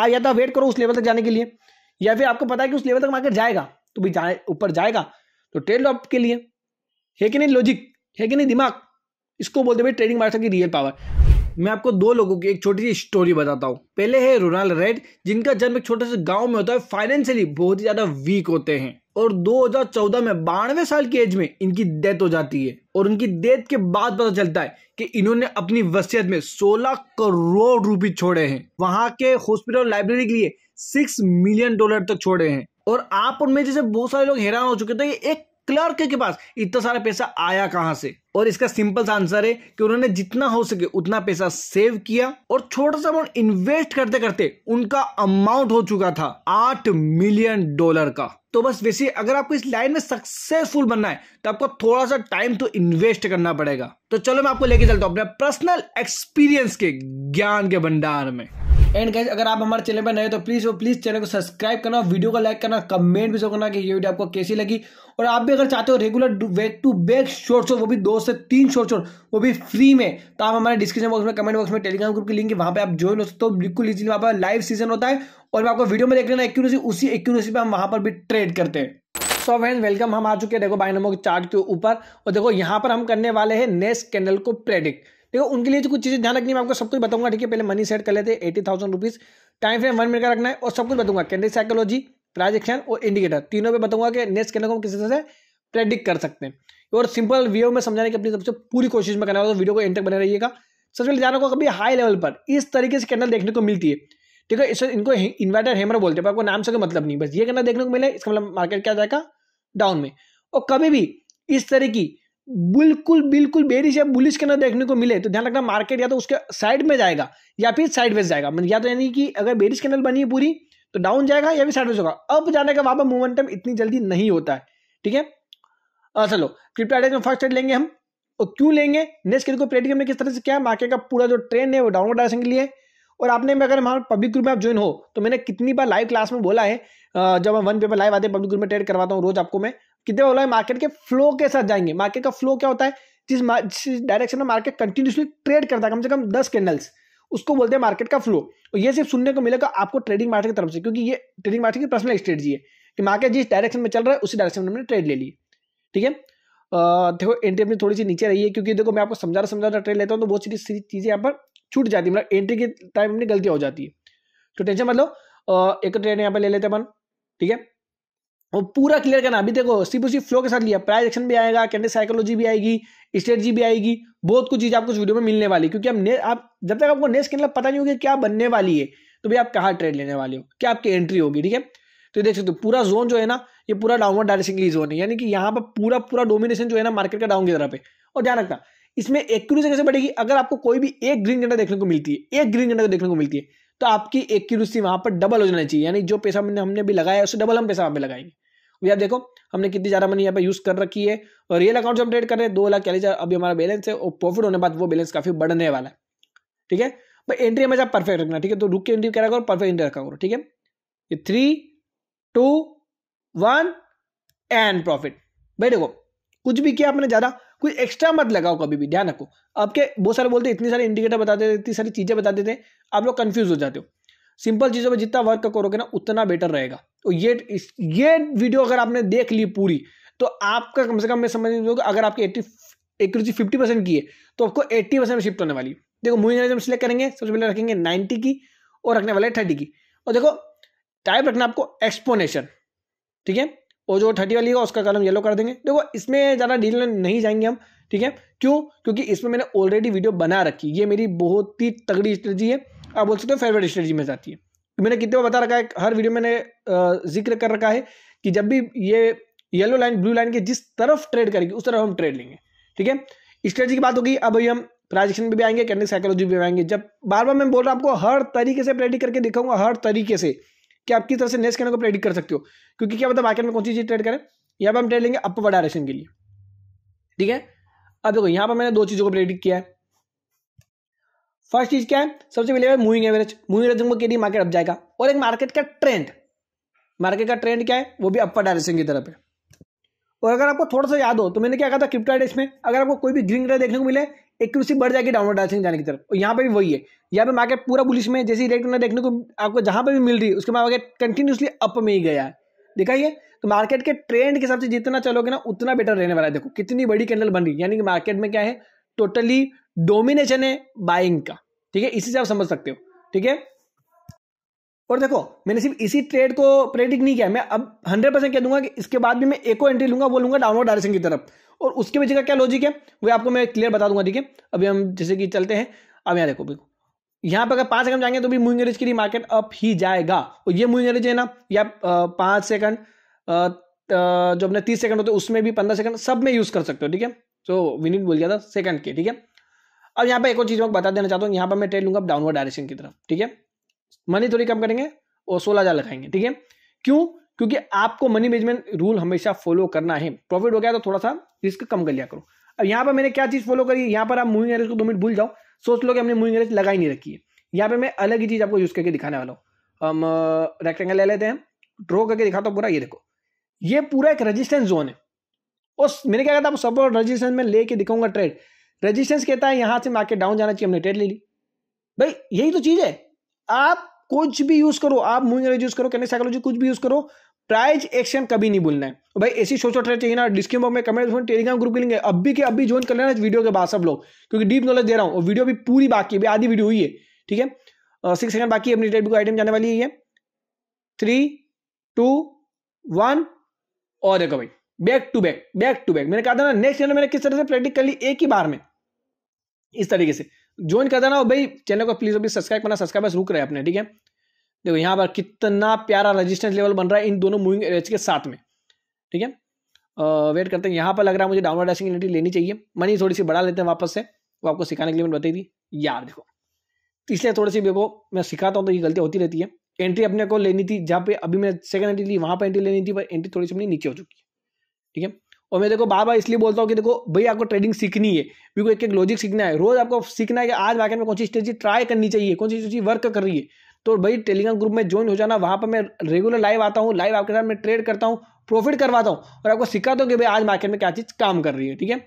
आप या तो वेट करो उस लेवल तक जाने के लिए या फिर आपको पता है कि उस लेवल तक मार्केट जाएगा तो भी जाए ऊपर जाएगा तो ट्रेड लॉप के लिए है कि नहीं लॉजिक है कि नहीं दिमाग इसको बोलते भाई ट्रेडिंग मार्केट की रियल पावर मैं आपको दो लोगों की एक छोटी सी स्टोरी बताता हूँ पहले है रोनाल्ड रेड जिनका जन्म एक छोटे से गांव में होता है फाइनेंशियली बहुत ही ज्यादा वीक होते हैं और 2014 में बानवे साल की एज में इनकी डेथ हो जाती है और उनकी डेथ के बाद पता चलता है कि इन्होंने अपनी वसीयत में 16 करोड़ रुपए छोड़े हैं वहां के हॉस्पिटल लाइब्रेरी के लिए सिक्स मिलियन डॉलर तक छोड़े हैं और आप और मेरे जैसे बहुत सारे लोग हैरान हो चुके थे एक क्लर्क के पास इतना सारा पैसा आया कहां से और इसका सिंपल सा आंसर है कि उन्होंने जितना हो सके उतना पैसा सेव किया और छोटा सा अमाउंट इन्वेस्ट करते करते उनका अमाउंट हो चुका था आठ मिलियन डॉलर का तो बस वैसे अगर आपको इस लाइन में सक्सेसफुल बनना है तो आपको थोड़ा सा टाइम तो इन्वेस्ट करना पड़ेगा तो चलो मैं आपको लेके चलता हूं अपने पर्सनल एक्सपीरियंस के ज्ञान के भंडार में एंड गैस अगर आप हमारे चैनल पर नए हो तो प्लीज़ वो प्लीज़ चैनल को सब्सक्राइब करना वीडियो को लाइक करना कमेंट भी जो करना कि ये वीडियो आपको कैसी लगी और आप भी अगर चाहते हो regular back to back short short वो भी दो से तीन शॉर्ट शॉर्ट वो भी फ्री में तो आप हमारे डिस्क्रिप्शन बॉक्स में कमेंट बॉक्स में टेलीग्राम ग्रुप की लिंक है वहाँ पर आप ज्वाइन हो सकते हो बिल्कुल इजीली वहाँ पर लाइव सीजन होता है और आपको वीडियो में देख लेना एक्यूरेसी उसी एक्यूरेसी पर हम वहाँ पर भी ट्रेड करते हैं सो वैन वेलकम हम आ चुके हैं देखो बाइनमो के चार्ट के ऊपर और देखो यहाँ पर हम करने वाले हैं नेक्स्ट कैंडल को प्रेडिक्ट ठीक है उनके लिए जो तो कुछ चीज़ें ध्यान रखनी मैं आपको सब कुछ बताऊंगा ठीक है पहले मनी सेट कर लेते हैं eighty thousand rupees time frame one minute का रखना है और सब कुछ बताऊंगा कैंडल साइकोलॉजी प्राइज और इंडिकेटर तीनों पर बताऊंगा कि नेक्स्ट कैंडल को हम किस तरह से प्रेडिक्ट कर सकते हैं और सिंपल वीडियो में समझाने की अपनी सबसे पूरी कोशिश में करना होगा वीडियो तो को इंटर बने रहिएगा सबसे पहले जाना होगा कभी हाई लेवल पर इस तरीके से कैंडल देखने को मिलती है ठीक है इससे इनको इन्वर्टर हैमर बोलते हैं पर आपको नाम से कोई मतलब नहीं बस ये कैंडल देखने को मिले इसका मतलब मार्केट क्या जाएगा डाउन में और कभी भी इस तरह की बिल्कुल बिल्कुल बेरिश या बुलिश के अंदर देखने को मिले तो ध्यान रखना मार्केट या तो उसके साइड में जाएगा या फिर साइड वेज जाएगा मतलब या तो यानी कि अगर बेरिश कैनल बनी है पूरी तो डाउन जाएगा या फिर साइड वेज होगा अब जाने का वहां पर मोमेंटम इतनी जल्दी नहीं होता है ठीक है चलो क्रिप्टो आइडेज में फर्स्ट लेंगे हम और क्यों लेंगे नेक्स्ट को प्लेटिंग में किस तरह से क्या मार्केट का पूरा जो ट्रेंड है वो डाउनवर्ड डायरेक्शन के लिए और आपने अगर हमारे पब्लिक ग्रुप में आप ज्वाइन हो तो मैंने कितनी बार लाइव क्लास में बोला है जब हम वन पेपर लाइव आते हैं पब्लिक ग्रुप में ट्रेड करवाता हूँ रोज आपको मैं कितने बोला है मार्केट के फ्लो के साथ जाएंगे मार्केट का फ्लो क्या होता है जिस डायरेक्शन में मार्केट कंटिन्यूसली ट्रेड करता है कम से कम दस कैंडल्स उसको बोलते हैं मार्केट का फ्लो और ये सिर्फ सुनने को मिलेगा आपको ट्रेडिंग मार्केट की तरफ से क्योंकि ये ट्रेडिंग मार्केट की पर्सनल स्ट्रेटजी है कि मार्केट जिस डायरेक्शन में चल रहा है उसी डायरेक्शन में हमने ट्रेड ले ली ठीक है देखो एंट्री अपनी थोड़ी सी नीचे रही है क्योंकि देखो मैं आपको समझा समझा ट्रेड लेता हूँ तो बहुत सी चीज़ें यहाँ पर छूट जाती है मतलब एंट्री के टाइम अपनी गलतियाँ हो जाती है तो टेंशन मतलब एक ट्रेड यहाँ पर ले लेते हैं अपन ठीक है और पूरा क्लियर करना अभी देखो सिर्फ उसी फ्लो के साथ लिया प्राइस एक्शन भी आएगा कैंडल साइकोलॉजी भी आएगी स्ट्रेटजी भी आएगी बहुत कुछ चीज़ आपको इस वीडियो में मिलने वाली क्योंकि अब ने आप जब तक आपको नेक्स्ट कैंडल पता नहीं होगी क्या बनने वाली है तो भाई आप कहाँ ट्रेड लेने वाले हो क्या आपकी एंट्री होगी ठीक है तो देख सकते हो पूरा जोन जो है ना ये पूरा डाउनवर्ड डायरेक्शन की जोन है यानी कि यहाँ पर पूरा पूरा डोमिनेशन जो है ना मार्केट का डाउन की तरफ है और ध्यान रखना इसमें एक्यूरेसी कैसे बढ़ेगी अगर आपको कोई भी एक ग्रीन झंडा देखने को मिलती है एक ग्रीन झंडा देखने को मिलती है तो आपकी एक्यूरेसी वहाँ पर डबल हो जाना चाहिए यानी जो पैसा हमने हमने भी लगाया उससे डबल हम पैसा वहाँ पर लगाएंगे भैया देखो हमने कितनी ज़्यादा मनी यहाँ पे यूज़ कर रखी है और रियल अकाउंट से हम ट्रेड कर रहे हैं दो लाख चालीस हज़ार अभी हमारा बैलेंस है और प्रॉफिट होने बाद वो बैलेंस काफ़ी बढ़ने वाला है ठीक है भाई एंट्री हमेशा परफेक्ट रखना ठीक है तो रुक के एंट्री करा करो परफेक्ट एंट्री रखा करो ठीक है ये three two one and profit भाई देखो कुछ भी किया आपने ज़्यादा कोई एक्स्ट्रा मत लगाओ कभी भी ध्यान रखो आपके बहुत सारे बोलते इतनी सारे इंडिकेटर बताते देते इतनी सारी चीज़ें बता देते आप लोग कन्फ्यूज हो जाते हो सिंपल चीज़ों में जितना वर्क करोगे ना उतना बेटर रहेगा तो ये इस, ये वीडियो अगर आपने देख ली पूरी तो आपका कम से कम मैं समझ नहीं अगर आपकी एट्टी एक्यूरेसी फिफ्टी परसेंट की है तो आपको एट्टी परसेंट में शिफ्ट होने वाली देखो मूवी नॉलेज हम सिलेक्ट करेंगे सबसे पहले रखेंगे नाइन्टी की और रखने वाले थर्टी की और देखो टाइप रखना आपको एक्सपोनेशन ठीक है और जो थर्टी वाली होगा उसका कलम येलो कर देंगे देखो इसमें ज़्यादा डील नहीं जाएंगे हम ठीक है क्यों क्योंकि इसमें मैंने ऑलरेडी वीडियो बना रखी ये मेरी बहुत ही तगड़ी स्ट्रेटी है आप बोल सकते हो फेवरेट स्ट्रेटजी में जाती है तो मैंने कितने बार बता रखा है हर वीडियो मैंने जिक्र कर रखा है कि जब भी ये येलो लाइन ब्लू लाइन के जिस तरफ ट्रेड करेगी उस तरफ हम ट्रेड लेंगे ठीक है स्ट्रेटजी की बात होगी अब अभी हम प्राइजेक्शन भी आएंगे कैंडल साइकोलॉजी भी आएंगे जब बार बार मैं बोल रहा हूँ आपको हर तरीके से प्रेडिक करके दिखाऊंगा हर तरीके से कि आप किस तरह से नेक्स्ट कैंडल को प्रेडिक कर सकते हो क्योंकि क्या बता मार्केट में कौन सी चीज़ ट्रेड करें यहाँ पर हम ट्रेड लेंगे अपर डायरेक्शन के लिए ठीक है अब देखो यहाँ पर मैंने दो चीज़ों को प्रेडिक्ट किया है फर्स्ट चीज क्या है सबसे पहले मूविंग एवरेज मूविंग एवरेज के लिए मार्केट अप जाएगा और एक मार्केट का ट्रेंड मार्केट का ट्रेंड क्या है वो भी अपर डायरेक्शन की तरफ है और अगर आपको थोड़ा सा याद हो तो मैंने क्या कहा था क्रिप्टो डेस में अगर आपको कोई भी ग्रीन कलर देखने को मिले एक्यूसी बढ़ जाएगी डाउनवर्ड डायरेक्शन जाने की तरफ और यहाँ पे भी वही है यहाँ पे मार्केट पूरा बुलिस में जैसी रेट उन्हें देखने को आपको जहां पर भी मिल रही है उसके मार्केट कंटिन्यूसली अप में ही गया है दिखाइए तो मार्केट के ट्रेंड के हिसाब से जितना चलोगे ना उतना बेटर रहने वाला है देखो कितनी बड़ी कैंडल बन रही है यानी कि मार्केट में क्या है टोटली डोमिनेशन है बाइंग का ठीक है इसी से आप समझ सकते हो ठीक है और देखो मैंने सिर्फ इसी ट्रेड को प्रेडिक्ट नहीं किया मैं अब हंड्रेड परसेंट कह दूंगा कि इसके बाद भी मैं एक और एंट्री लूंगा वो लूंगा डायरेक्शन की तरफ और उसके पीछे का क्या लॉजिक है वो आपको मैं क्लियर बता दूंगा ठीक है अभी हम जैसे कि चलते हैं अब यहाँ देखो बिल्कुल यहाँ पर अगर पांच सेकंड जाएंगे तो भी मूविंग एवरेज के लिए मार्केट अप ही जाएगा और ये मूविंग एवरेज है ना या पांच सेकंड जो अपने तीस सेकंड होते हैं उसमें भी पंद्रह सेकंड सब में यूज़ कर सकते हो ठीक है तो विनीत बोल गया था सेकंड के ठीक है अब यहाँ पे एक और चीज़ मैं बता देना चाहता हूँ यहाँ पर मैं ट्रेड लूंगा डाउनवर्ड डायरेक्शन की तरफ ठीक है मनी थोड़ी कम करेंगे और सोलह हज़ार लगाएंगे ठीक है क्यों क्योंकि आपको मनी मैनेजमेंट रूल हमेशा फॉलो करना है प्रॉफिट हो गया तो थोड़ा सा रिस्क कम कर लिया करो अब यहाँ पर मैंने क्या चीज़ फॉलो करी यहाँ पर आप मूविंग एवरेज को दो मिनट भूल जाओ सोच लो कि हमने मूविंग एवरेज लगाई नहीं रखी है यहाँ पे मैं अलग ही चीज़ आपको यूज़ करके दिखाने वाला हूँ हम रेक्टेंगल ले लेते हैं ड्रॉ करके दिखाता हूँ पूरा ये देखो ये पूरा एक रजिस्टेंस जोन है और मैंने क्या कहा था सपोर्ट रजिस्टेंस में लेके दिखाऊंगा ट्रेड रेजिस्टेंस कहता है यहां से मार्केट डाउन जाना चाहिए हमने ट्रेड ले ली भाई यही तो चीज़ है आप कुछ भी यूज़ करो आप मूविंग एवरेज यूज़ करो कहने साइकोलॉजी कुछ भी यूज़ करो प्राइज एक्शन कभी नहीं भूलना है भाई ऐसी सोचो ट्रेड चाहिए ना बॉक्स में कमेंट में टेलीग्राम ग्रुप के लिंक है अभी के अभी ज्वाइन कर लेना वीडियो के बाद सब लोग क्योंकि डीप नॉलेज दे रहा हूँ वीडियो भी पूरी बाकी है आधी वीडियो हुई है ठीक है सिक्स सेकंड बाकी अपनी ट्रेड को आइटम जाने वाली है थ्री टू वन और देखो भाई back to back back to back मैंने कहा था ना नेक्स्ट चैनल मैंने किस तरह से प्रैक्टिकली एक ही बार में इस तरीके से ज्वाइन कर देना भाई चैनल को प्लीज अभी सब्सक्राइब करना सब्सक्राइब रुक रहे अपने ठीक है देखो यहाँ पर कितना प्यारा रजिस्टेंस लेवल बन रहा है इन दोनों मूविंग एवरेज के साथ में ठीक है वेट करते हैं यहाँ पर लग रहा है मुझे डाउनलोड डैशिंग एंट्री लेनी चाहिए मनी थोड़ी सी बढ़ा लेते हैं वापस से वो आपको सिखाने के लिए मैंने बताई थी यार देखो इसलिए थोड़ी सी देखो मैं सिखाता हूँ तो ये गलती होती रहती है एंट्री अपने को लेनी थी जहाँ पे अभी मैं सेकंड एंट्री ली वहाँ पर एंट्री लेनी थी पर एंट्री थोड़ी सी अपनी नीचे हो चुकी है ठीक है और मैं देखो बार बार इसलिए बोलता हूँ कि देखो भाई आपको ट्रेडिंग सीखनी है को एक एक लॉजिक सीखना है रोज आपको सीखना है कि आज मार्केट में कौन सी स्ट्रेटी ट्राई करनी चाहिए कौन सी स्ट्रेटी वर्क कर रही है तो भाई टेलीग्राम ग्रुप में ज्वाइन हो जाना वहाँ पर मैं रेगुलर लाइव आता हूँ लाइव आपके साथ मैं ट्रेड करता हूँ प्रॉफिट करवाता हूँ और आपको सिखाता हूँ कि भाई आज मार्केट में क्या चीज़ काम कर रही है ठीक है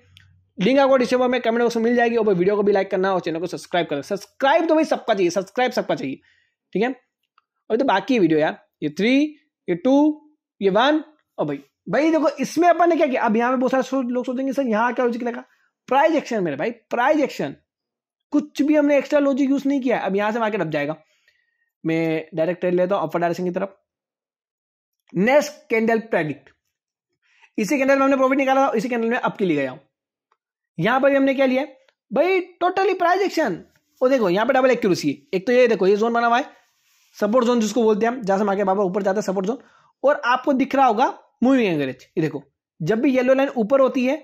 लिंक आपको डिस्क्रिप्शन में कमेंट बॉक्स में मिल जाएगी और वीडियो को भी लाइक करना और चैनल को सब्सक्राइब करना सब्सक्राइब तो भाई सबका चाहिए सब्सक्राइब सबका चाहिए ठीक है और तो बाकी वीडियो यार ये थ्री ये टू ये वन और भाई भाई देखो इसमें अपन ने क्या किया अब यहाँ पे बहुत सारे लोग सोचेंगे सर यहाँ क्या लॉजिक लगा प्राइज एक्शन मेरे भाई प्राइज एक्शन कुछ भी हमने एक्स्ट्रा लॉजिक यूज नहीं किया अब यहां से मार्केट अब जाएगा मैं डायरेक्ट ट्रेड लेता हूं अपर डायरेक्शन की तरफ नेक्स्ट कैंडल प्रेडिक्ट इसी कैंडल में हमने प्रॉफिट निकाला था इसी कैंडल में अब के लिए गया हूं यहाँ पर हमने क्या लिया भाई टोटली प्राइज एक्शन और देखो यहाँ पर डबल एक्यूरेसी है एक तो ये देखो ये जोन बना हुआ है सपोर्ट जोन जिसको बोलते हैं हम जहां से मार्केट बाबा ऊपर जाता है सपोर्ट जोन और आपको दिख रहा होगा मूविंग एवरेज ये देखो जब भी येलो लाइन ऊपर होती है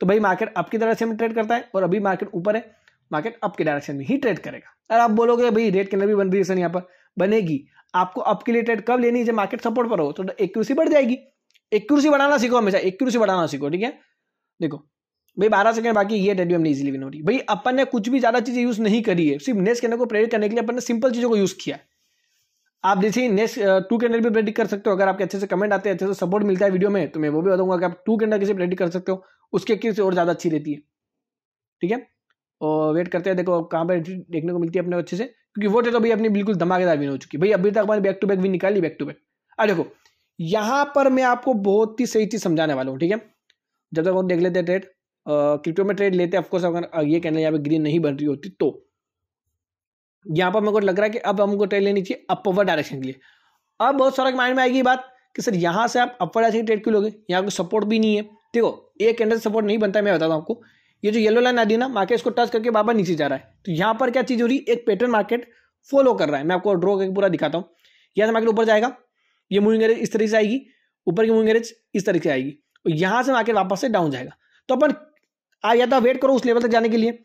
तो भाई मार्केट अप की डायरेक्शन में ट्रेड करता है और अभी मार्केट ऊपर है मार्केट अप के डायरेक्शन में ही ट्रेड करेगा और आप बोलोगे भाई रेट के अंदर भी बन रही है यहाँ पर बनेगी आपको अप के लिए ट्रेड कब लेनी है जब मार्केट सपोर्ट पर हो तो एक बढ़ जाएगी एक बढ़ाना सीखो हमेशा एक बढ़ाना सीखो ठीक है देखो भाई बारह सेकंड बाकी ये डेड हमने विन हो रही भाई अपन ने कुछ भी ज़्यादा चीज़ें यूज़ नहीं करी है सिर्फ नेक्स्ट कहने को प्रेरित करने के लिए अपन ने सिंपल चीज़ों को यूज़ किया है आप जैसे नेक्स्ट टू uh, के अंदर भी प्रेडिक्ट कर सकते हो अगर आपके अच्छे से कमेंट आते हैं अच्छे से सपोर्ट मिलता है वीडियो में तो मैं वो भी बताऊंगा कि आप टू के अंदर कैसे प्रेडिक्ट कर सकते हो उसके किस और ज़्यादा अच्छी रहती है ठीक है और वेट करते हैं देखो कहाँ पर देखने को मिलती है अपने अच्छे से क्योंकि वो तो भाई अपनी बिल्कुल धमाकेदार भी हो चुकी भाई अभी तक हमारे बैक टू बैक भी निकाली बैक टू बैक अरे देखो यहाँ पर मैं आपको बहुत ही सही चीज़ समझाने वाला हूँ ठीक है जब तक हम देख लेते हैं ट्रेड क्रिप्टो uh, में ट्रेड लेते हैं ऑफकोर्स अगर uh, ये कहना यहाँ पे ग्रीन नहीं बन रही होती तो यहां पर मेरे को लग रहा है कि अब हमको ट्रेड लेनी चाहिए अपवर डायरेक्शन के लिए अब बहुत सारा माइंड में आएगी बात कि सर यहाँ से आप अपवर डायरेक्शन ट्रेड क्यों लोगे यहाँ कोई सपोर्ट भी नहीं है देखो एक कैंडल सपोर्ट नहीं बनता है मैं बताता हूँ आपको ये जो येलो लाइन आ दी है ना मार्केट इसको टच करके बाबा नीचे जा रहा है तो यहाँ पर क्या चीज़ हो रही है एक पैटर्न मार्केट फॉलो कर रहा है मैं आपको ड्रॉ करके पूरा दिखाता हूँ यहाँ से मार्केट ऊपर जाएगा ये मूविंग एरेज इस तरीके से आएगी ऊपर की मूविंग एरेज इस तरीके से आएगी और यहाँ से मार्केट वापस से डाउन जाएगा तो अपन या तो वेट करो उस लेवल तक जाने के लिए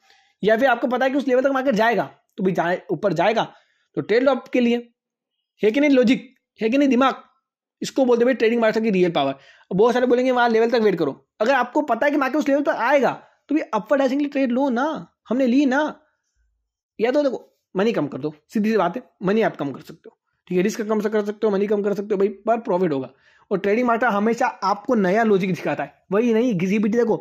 या फिर आपको पता है कि उस लेवल तक मार्केट जाएगा तो भी जाए ऊपर जाएगा तो ट्रेड लॉप के लिए है कि नहीं लॉजिक है कि नहीं दिमाग इसको बोलते भाई ट्रेडिंग मार्केट की रियल पावर बहुत सारे बोलेंगे वहाँ लेवल तक वेट करो अगर आपको पता है कि मार्केट उस लेवल पर आएगा तो भी अपवर्ड डाइसिंग ट्रेड लो ना हमने ली ना या तो देखो मनी कम कर दो सीधी सी बात है मनी आप कम कर सकते हो ठीक है रिस्क कम कर सकते हो मनी कम कर सकते हो भाई पर प्रॉफिट होगा और ट्रेडिंग मार्केट हमेशा आपको नया लॉजिक दिखाता है वही नहीं किसी भी देखो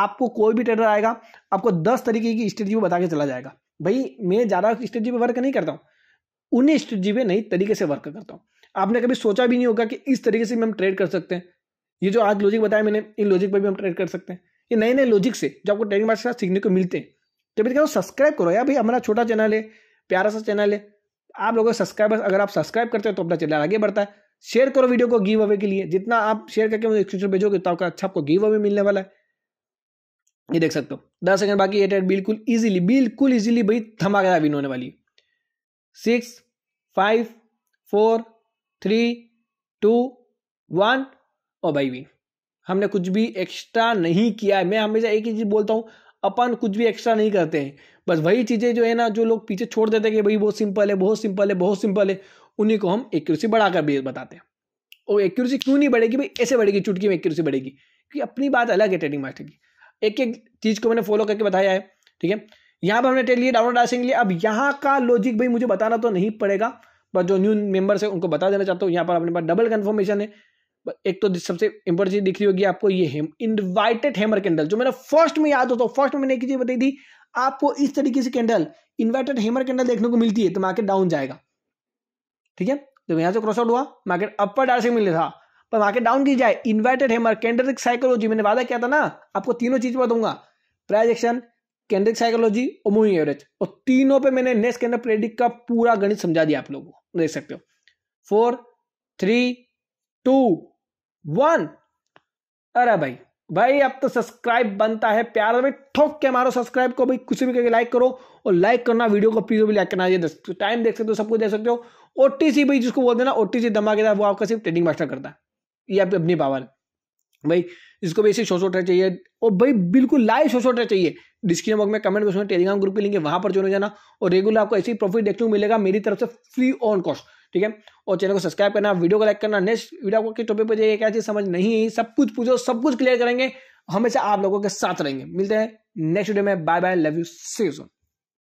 आपको कोई भी ट्रेडर आएगा आपको दस तरीके की स्ट्रेटजी बता के चला जाएगा भाई मैं ज़्यादा स्ट्रेटजी पे वर्क नहीं करता हूँ उन्हें स्ट्रेटजी पे नई तरीके से वर्क करता हूँ आपने कभी सोचा भी नहीं होगा कि इस तरीके से भी हम ट्रेड कर सकते हैं ये जो आज लॉजिक बताया मैंने इन लॉजिक पर भी हम ट्रेड कर सकते हैं ये नए नए लॉजिक से जो आपको ट्रेडिंग मार्केट सीखने को मिलते हैं तो मैं हूँ सब्सक्राइब करो यार भाई हमारा छोटा चैनल है प्यारा सा चैनल है आप लोगों सब्सक्राइबर्स अगर आप सब्सक्राइब करते हो तो अपना चैनल आगे बढ़ता है शेयर करो वीडियो को गिव अवे के लिए जितना आप शेयर करके मुझे स्क्रीनशॉट भेजोगे तो आपका अच्छा आपको गिव अवे मिलने वाला है ये देख सकते हो दस सेकंड बाकी एट एट बिल्कुल इजीली बिल्कुल इजीली भाई थमा गया विन होने वाली six five four three two one और भाई विन हमने कुछ भी एक्स्ट्रा नहीं किया है मैं हमेशा एक ही चीज़ बोलता हूँ अपन कुछ भी एक्स्ट्रा नहीं करते हैं बस वही चीज़ें जो है ना जो लोग पीछे छोड़ देते हैं कि भाई बहुत सिंपल है बहुत सिंपल है बहुत सिंपल है उन्हीं को हम एक्यूरेसी बढ़ाकर भी बताते हैं और एक्यूरेसी क्यों नहीं बढ़ेगी भाई ऐसे बढ़ेगी चुटकी में एक्यूरेसी बढ़ेगी क्योंकि अपनी बात अलग है ट्रेडिंग मास्टर की एक एक चीज़ को मैंने फॉलो करके बताया है ठीक है यहाँ पर हमने टेल लिए डाउनलोड आसिंग लिया अब यहाँ का लॉजिक भाई मुझे बताना तो नहीं पड़ेगा बट जो न्यू मेंबर्स है उनको बता देना चाहता हूँ यहाँ पर अपने पास डबल कन्फर्मेशन है एक तो सबसे इंपॉर्टेंट चीज दिख रही होगी आपको ये हेम इनवाइटेड हेमर कैंडल जो मेरा फर्स्ट में याद होता तो, फर्स्ट में मैंने एक चीज बताई थी आपको इस तरीके से कैंडल इन्वर्टेड हेमर कैंडल देखने को मिलती है तो मार्केट डाउन जाएगा ठीक है जब यहां से क्रॉस आउट हुआ मार्केट अपर डायरेक्शन में था और मार्केट डाउन की जाए इन्वर्टेड हैमर कैंडलिक साइकोलॉजी मैंने वादा किया था ना आपको तीनों चीज पर दूंगा प्राइज एक्शन कैंडलिक साइकोलॉजी और मूविंग एवरेज और तीनों पे मैंने नेक्स्ट के अंदर प्रेडिक का पूरा गणित समझा दिया आप लोगों को देख सकते हो फोर थ्री टू वन अरे भाई भाई अब तो सब्सक्राइब बनता है प्यार में ठोक के मारो सब्सक्राइब को भाई कुछ भी करके लाइक करो और लाइक करना वीडियो को प्लीज भी लाइक करना ये टाइम देख सकते हो सब कुछ देख सकते हो ओटीसी भाई जिसको बोल देना ओटीसी धमाकेदार वो आपका सिर्फ ट्रेडिंग मास्टर करता है या अपनी पावर भाई इसको भी शो शोटर चाहिए और भाई बिल्कुल लाइव शो शोटर चाहिए डिस्क्रिप्शन बॉक्स में कमेंट बॉक्स में टेलीग्राम ग्रुप के लिंक है वहाँ पर जोड़ने जाना और रेगुलर आपको ऐसे ही प्रॉफिट देखने को मिलेगा मेरी तरफ से फ्री ऑन कॉस्ट ठीक है और चैनल को सब्सक्राइब करना वीडियो को लाइक करना नेक्स्ट वीडियो आपको किस टॉपिक पर जाइए क्या चीज़ समझ नहीं आई सब कुछ पूछो सब कुछ क्लियर करेंगे हमेशा आप लोगों के साथ रहेंगे मिलते हैं नेक्स्ट वीडियो में bye bye love you C